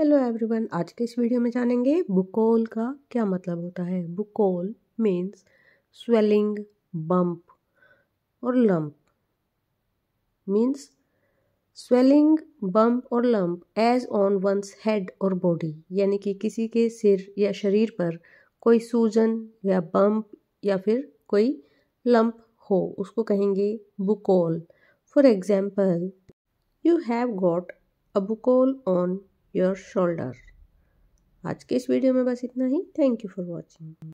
hello everyone आज के इस वीडियो में जानेंगे बुकोल का क्या मतलब होता है बुकोल मीन्स स्वेलिंग बम्प और लम्प मीन्स स्वेलिंग बम्प और lump as on one's head और बॉडी यानी कि किसी के सिर या शरीर पर कोई सूजन या बम्प या फिर कोई लम्प हो उसको कहेंगे bukol for example you have got a bukol on your shoulder आज के इस वीडियो में बस इतना ही थैंक यू फॉर वॉचिंग